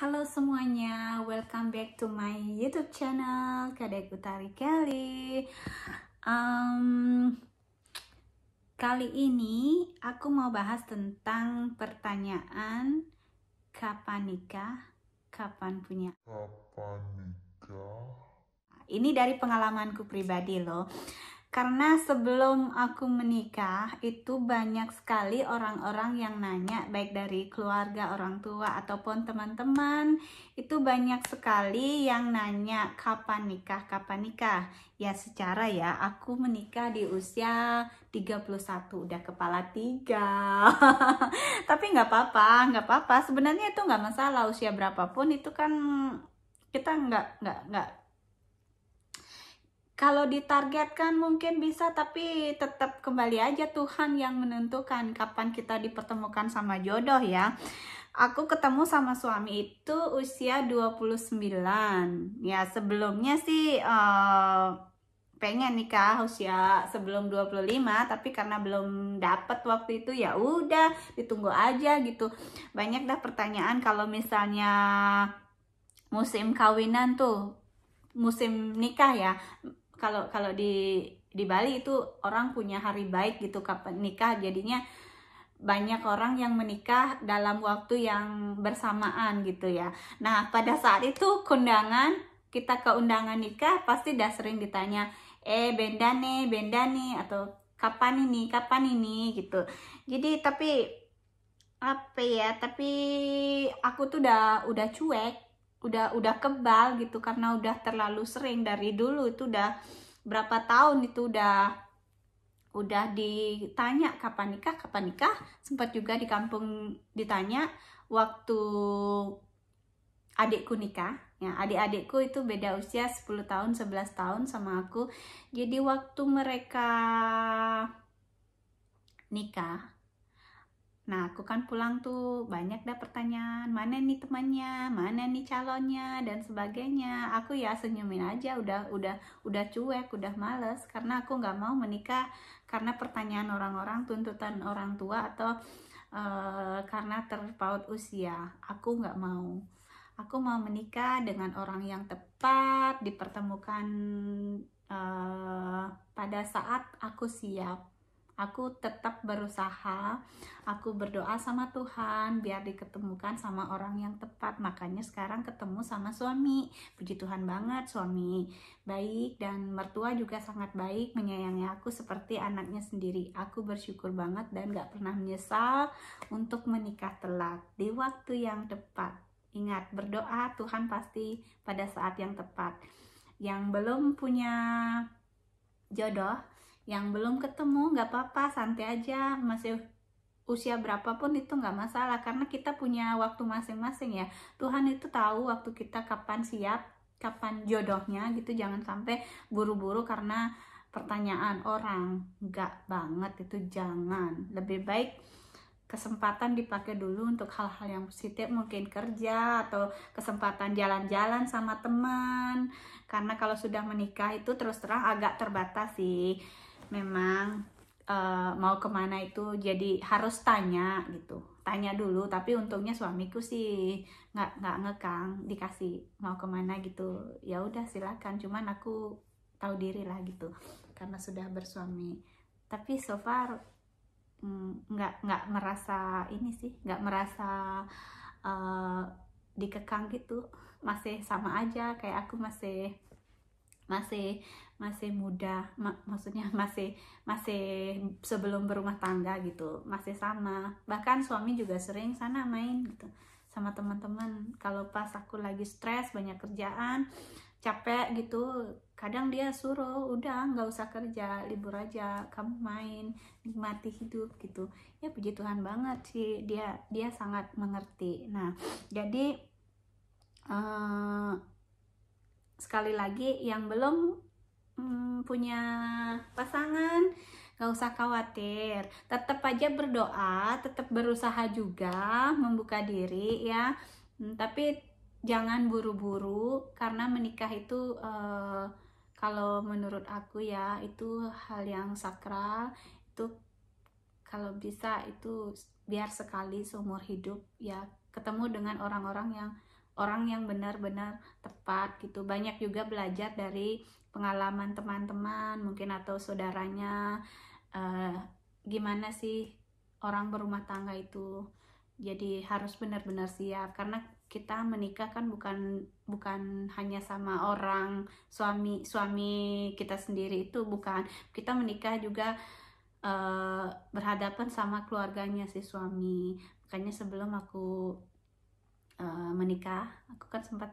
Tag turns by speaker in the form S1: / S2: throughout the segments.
S1: Halo semuanya, welcome back to my YouTube channel Kadek Utari Kelly. Um, kali ini aku mau bahas tentang pertanyaan kapan nikah, kapan punya. Kapan nikah? Ini dari pengalamanku pribadi loh. Karena sebelum aku menikah itu banyak sekali orang-orang yang nanya baik dari keluarga orang tua ataupun teman-teman itu banyak sekali yang nanya kapan nikah, kapan nikah. Ya secara ya aku menikah di usia 31 udah kepala tiga. Tapi nggak apa-apa, nggak apa-apa. Sebenarnya itu nggak masalah usia berapapun itu kan kita nggak nggak nggak kalau ditargetkan mungkin bisa tapi tetap kembali aja Tuhan yang menentukan kapan kita dipertemukan sama jodoh ya aku ketemu sama suami itu usia 29 ya sebelumnya sih uh, pengen nikah usia sebelum 25 tapi karena belum dapet waktu itu ya udah ditunggu aja gitu banyak dah pertanyaan kalau misalnya musim kawinan tuh musim nikah ya kalau kalau di di Bali itu orang punya hari baik gitu kapan nikah jadinya banyak orang yang menikah dalam waktu yang bersamaan gitu ya. Nah, pada saat itu kondangan kita ke undangan nikah pasti dah sering ditanya, "Eh, benda nih, benda nih" atau "Kapan ini? Kapan ini?" gitu. Jadi tapi apa ya? Tapi aku tuh udah udah cuek udah udah kebal gitu karena udah terlalu sering dari dulu itu udah berapa tahun itu udah udah ditanya kapan nikah kapan nikah sempat juga di kampung ditanya waktu adikku nikah ya adik-adikku itu beda usia 10 tahun 11 tahun sama aku jadi waktu mereka nikah Nah, aku kan pulang tuh banyak dah pertanyaan, mana nih temannya, mana nih calonnya dan sebagainya. Aku ya senyumin aja, udah udah udah cuek, udah males karena aku nggak mau menikah karena pertanyaan orang-orang, tuntutan orang tua atau uh, karena terpaut usia. Aku nggak mau. Aku mau menikah dengan orang yang tepat, dipertemukan uh, pada saat aku siap aku tetap berusaha aku berdoa sama Tuhan biar diketemukan sama orang yang tepat makanya sekarang ketemu sama suami puji Tuhan banget suami baik dan mertua juga sangat baik menyayangi aku seperti anaknya sendiri aku bersyukur banget dan gak pernah menyesal untuk menikah telat di waktu yang tepat ingat berdoa Tuhan pasti pada saat yang tepat yang belum punya jodoh yang belum ketemu nggak apa-apa santai aja masih usia berapapun itu nggak masalah karena kita punya waktu masing-masing ya Tuhan itu tahu waktu kita kapan siap kapan jodohnya gitu jangan sampai buru-buru karena pertanyaan orang nggak banget itu jangan lebih baik kesempatan dipakai dulu untuk hal-hal yang positif mungkin kerja atau kesempatan jalan-jalan sama teman karena kalau sudah menikah itu terus terang agak terbatas sih memang e, mau kemana itu jadi harus tanya gitu tanya dulu tapi untungnya suamiku sih nggak nggak ngekang dikasih mau kemana gitu ya udah silakan cuman aku tahu diri lah gitu karena sudah bersuami tapi so far mm, nggak mm, nggak merasa ini sih nggak merasa uh, dikekang gitu masih sama aja kayak aku masih masih masih muda mak maksudnya masih masih sebelum berumah tangga gitu masih sama bahkan suami juga sering sana main gitu sama teman-teman kalau pas aku lagi stres banyak kerjaan capek gitu kadang dia suruh udah nggak usah kerja libur aja kamu main nikmati hidup gitu ya puji Tuhan banget sih dia dia sangat mengerti nah jadi uh, sekali lagi yang belum hmm, punya pasangan gak usah khawatir tetap aja berdoa tetap berusaha juga membuka diri ya hmm, tapi jangan buru-buru karena menikah itu eh, kalau menurut aku ya itu hal yang sakral itu kalau bisa itu biar sekali seumur hidup ya ketemu dengan orang-orang yang orang yang benar-benar tepat gitu banyak juga belajar dari pengalaman teman-teman mungkin atau saudaranya uh, gimana sih orang berumah tangga itu jadi harus benar-benar siap karena kita menikah kan bukan bukan hanya sama orang suami suami kita sendiri itu bukan kita menikah juga uh, berhadapan sama keluarganya si suami makanya sebelum aku Eh, menikah aku kan sempat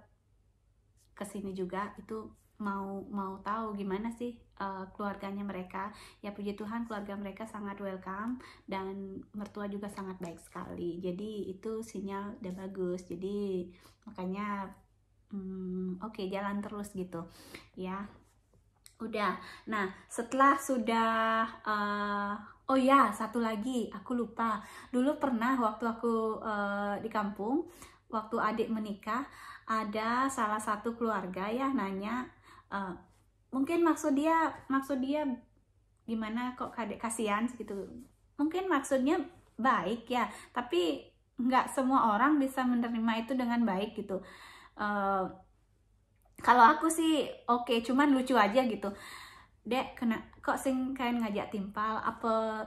S1: kesini juga itu mau mau tahu gimana sih uh, keluarganya mereka ya puji Tuhan keluarga mereka sangat welcome dan mertua juga sangat baik sekali jadi itu sinyal udah bagus jadi makanya hmm, oke okay, jalan terus gitu ya udah nah setelah sudah uh, oh ya satu lagi aku lupa dulu pernah waktu aku uh, di kampung waktu adik menikah ada salah satu keluarga ya nanya uh, mungkin maksud dia maksud dia gimana kok kadek kasihan gitu mungkin maksudnya baik ya tapi nggak semua orang bisa menerima itu dengan baik gitu uh, kalau aku sih oke okay, cuman lucu aja gitu dek kena kok sing kain ngajak timpal apa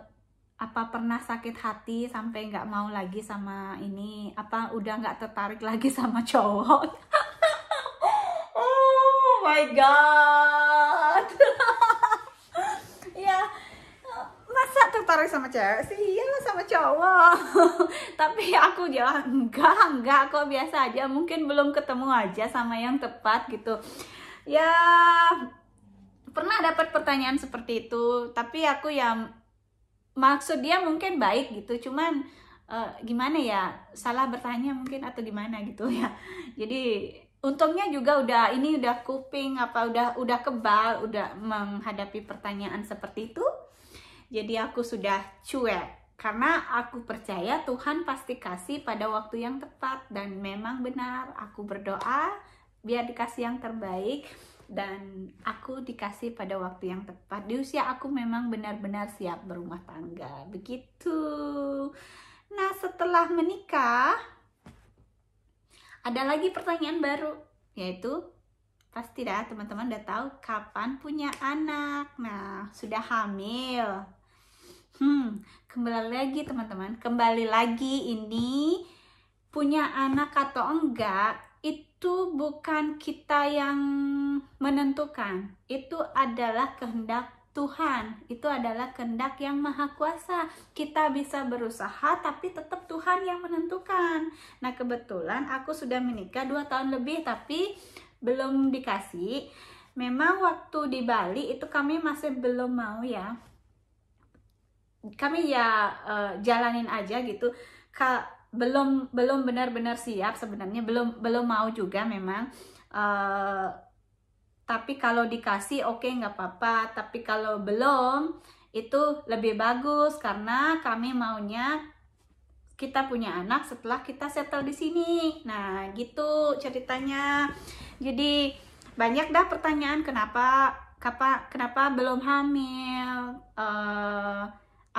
S1: apa pernah sakit hati sampai nggak mau lagi sama ini apa udah nggak tertarik lagi sama cowok oh my god ya masa tertarik sama cewek sih iyalah sama cowok tapi aku jalan ya, enggak enggak kok biasa aja mungkin belum ketemu aja sama yang tepat gitu ya pernah dapat pertanyaan seperti itu tapi aku yang maksud dia mungkin baik gitu cuman uh, gimana ya salah bertanya mungkin atau gimana gitu ya jadi untungnya juga udah ini udah kuping apa udah udah kebal udah menghadapi pertanyaan seperti itu jadi aku sudah cuek karena aku percaya Tuhan pasti kasih pada waktu yang tepat dan memang benar aku berdoa biar dikasih yang terbaik dan aku dikasih pada waktu yang tepat di usia aku memang benar-benar siap berumah tangga begitu nah setelah menikah ada lagi pertanyaan baru yaitu pasti dah teman-teman udah tahu kapan punya anak nah sudah hamil hmm kembali lagi teman-teman kembali lagi ini punya anak atau enggak itu bukan kita yang menentukan. Itu adalah kehendak Tuhan. Itu adalah kehendak yang maha kuasa. Kita bisa berusaha tapi tetap Tuhan yang menentukan. Nah kebetulan aku sudah menikah dua tahun lebih tapi belum dikasih. Memang waktu di Bali itu kami masih belum mau ya. Kami ya uh, jalanin aja gitu belum belum benar-benar siap sebenarnya belum belum mau juga memang uh, tapi kalau dikasih oke okay, nggak apa-apa tapi kalau belum itu lebih bagus karena kami maunya kita punya anak setelah kita settle di sini nah gitu ceritanya jadi banyak dah pertanyaan kenapa kenapa, kenapa belum hamil uh,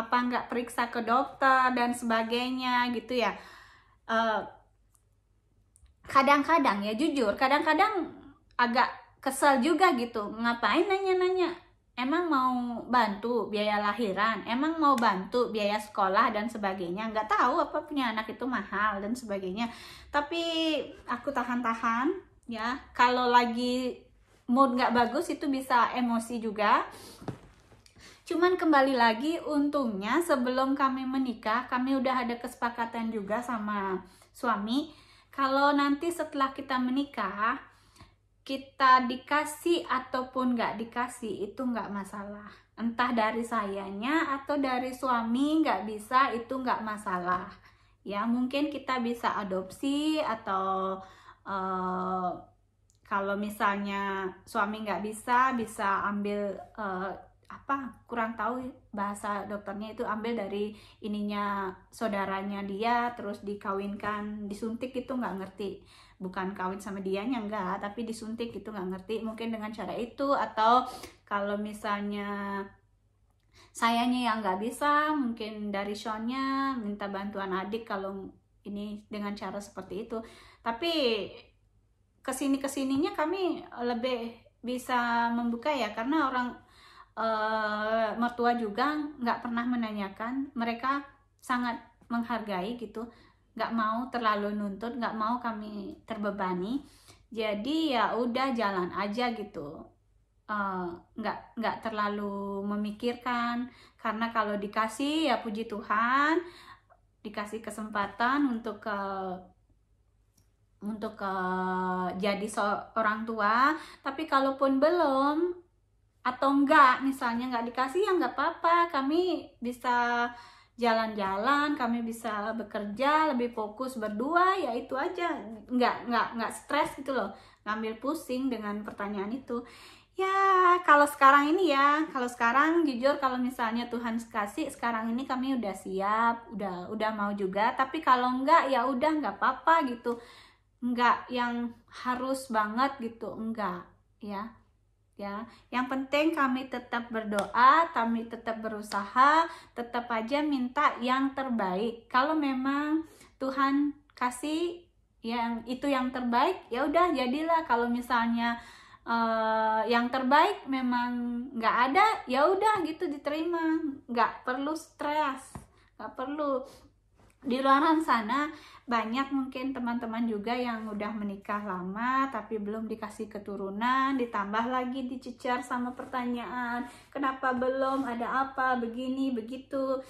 S1: apa nggak periksa ke dokter dan sebagainya gitu ya eh, kadang-kadang uh, ya jujur kadang-kadang agak kesel juga gitu ngapain nanya-nanya emang mau bantu biaya lahiran emang mau bantu biaya sekolah dan sebagainya nggak tahu apa punya anak itu mahal dan sebagainya tapi aku tahan-tahan ya kalau lagi mood nggak bagus itu bisa emosi juga Cuman kembali lagi untungnya sebelum kami menikah kami udah ada kesepakatan juga sama suami kalau nanti setelah kita menikah kita dikasih ataupun nggak dikasih itu nggak masalah entah dari sayanya atau dari suami nggak bisa itu nggak masalah ya mungkin kita bisa adopsi atau uh, kalau misalnya suami nggak bisa bisa ambil uh, apa kurang tahu bahasa dokternya itu ambil dari ininya saudaranya dia terus dikawinkan disuntik itu nggak ngerti bukan kawin sama dia nya enggak tapi disuntik itu nggak ngerti mungkin dengan cara itu atau kalau misalnya sayanya yang nggak bisa mungkin dari shownya minta bantuan adik kalau ini dengan cara seperti itu tapi kesini kesininya kami lebih bisa membuka ya karena orang uh, mertua juga nggak pernah menanyakan mereka sangat menghargai gitu nggak mau terlalu nuntut nggak mau kami terbebani jadi ya udah jalan aja gitu eh, nggak nggak terlalu memikirkan karena kalau dikasih ya puji Tuhan dikasih kesempatan untuk ke untuk ke eh, jadi seorang tua tapi kalaupun belum atau enggak misalnya enggak dikasih ya enggak apa-apa kami bisa jalan-jalan kami bisa bekerja lebih fokus berdua ya itu aja enggak enggak enggak stres gitu loh ngambil pusing dengan pertanyaan itu ya kalau sekarang ini ya kalau sekarang jujur kalau misalnya Tuhan kasih sekarang ini kami udah siap udah udah mau juga tapi kalau enggak ya udah enggak apa-apa gitu enggak yang harus banget gitu enggak ya ya. Yang penting kami tetap berdoa, kami tetap berusaha, tetap aja minta yang terbaik. Kalau memang Tuhan kasih yang itu yang terbaik, ya udah jadilah. Kalau misalnya uh, yang terbaik memang nggak ada, ya udah gitu diterima, nggak perlu stres, nggak perlu di luar sana banyak mungkin teman-teman juga yang udah menikah lama tapi belum dikasih keturunan ditambah lagi dicecar sama pertanyaan kenapa belum ada apa begini begitu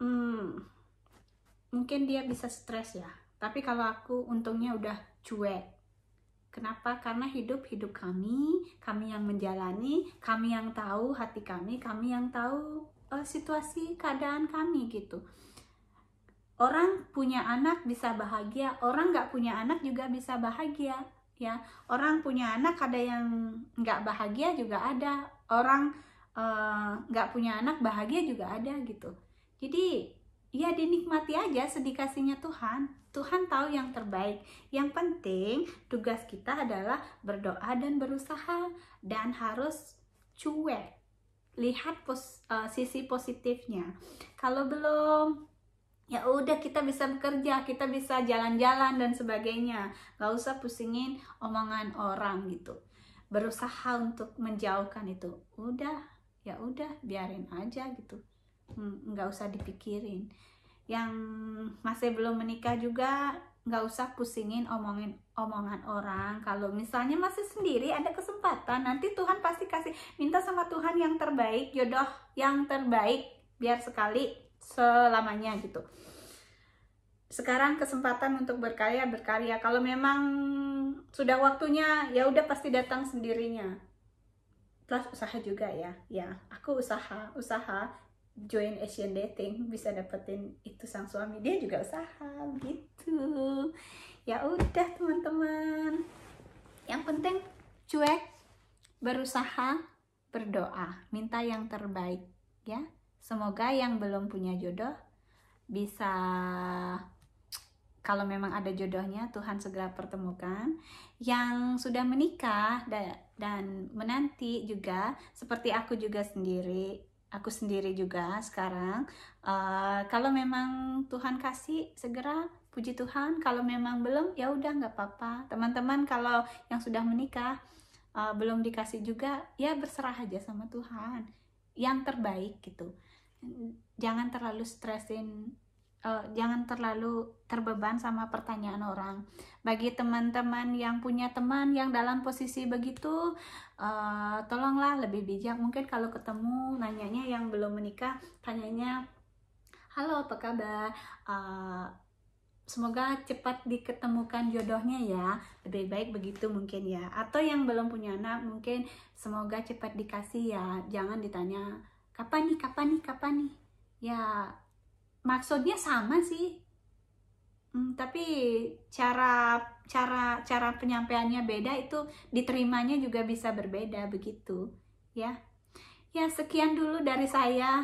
S1: hmm, mungkin dia bisa stres ya tapi kalau aku untungnya udah cuek Kenapa? Karena hidup hidup kami, kami yang menjalani, kami yang tahu hati kami, kami yang tahu uh, situasi keadaan kami gitu. Orang punya anak bisa bahagia, orang nggak punya anak juga bisa bahagia, ya. Orang punya anak ada yang nggak bahagia juga ada, orang eh, nggak uh, punya anak bahagia juga ada gitu. Jadi ya dinikmati aja sedikasinya Tuhan. Tuhan tahu yang terbaik. Yang penting tugas kita adalah berdoa dan berusaha dan harus cuek. Lihat pos, uh, sisi positifnya. Kalau belum ya udah kita bisa bekerja, kita bisa jalan-jalan dan sebagainya. Gak usah pusingin omongan orang gitu. Berusaha untuk menjauhkan itu. Udah, ya udah biarin aja gitu. Hmm, Gak usah dipikirin yang masih belum menikah juga nggak usah pusingin omongin omongan orang kalau misalnya masih sendiri ada kesempatan nanti Tuhan pasti kasih minta sama Tuhan yang terbaik jodoh yang terbaik biar sekali selamanya gitu sekarang kesempatan untuk berkarya berkarya kalau memang sudah waktunya ya udah pasti datang sendirinya plus usaha juga ya ya aku usaha usaha join Asian dating bisa dapetin itu sang suami dia juga usaha gitu ya udah teman-teman yang penting cuek berusaha berdoa minta yang terbaik ya semoga yang belum punya jodoh bisa kalau memang ada jodohnya Tuhan segera pertemukan yang sudah menikah dan menanti juga seperti aku juga sendiri aku sendiri juga sekarang. Uh, kalau memang Tuhan kasih segera puji Tuhan. Kalau memang belum ya udah nggak apa-apa. Teman-teman kalau yang sudah menikah uh, belum dikasih juga ya berserah aja sama Tuhan. Yang terbaik gitu. Jangan terlalu stresin uh, jangan terlalu terbeban sama pertanyaan orang. Bagi teman-teman yang punya teman yang dalam posisi begitu, uh, tolonglah lebih bijak. Mungkin kalau ketemu nanyanya yang belum menikah, tanyanya, halo apa kabar? Uh, semoga cepat diketemukan jodohnya ya lebih baik begitu mungkin ya atau yang belum punya anak mungkin semoga cepat dikasih ya jangan ditanya kapan nih kapan nih kapan nih ya maksudnya sama sih hmm, tapi cara cara cara penyampaiannya beda itu diterimanya juga bisa berbeda begitu ya ya sekian dulu dari saya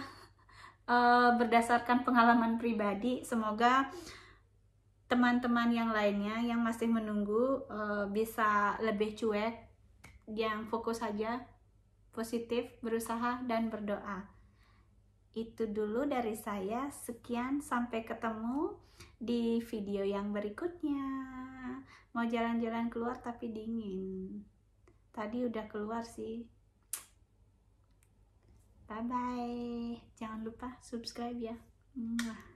S1: uh, berdasarkan pengalaman pribadi semoga teman-teman yang lainnya yang masih menunggu uh, bisa lebih cuek yang fokus saja positif berusaha dan berdoa itu dulu dari saya. Sekian, sampai ketemu di video yang berikutnya. Mau jalan-jalan keluar tapi dingin. Tadi udah keluar sih. Bye-bye. Jangan lupa subscribe ya. Mwah.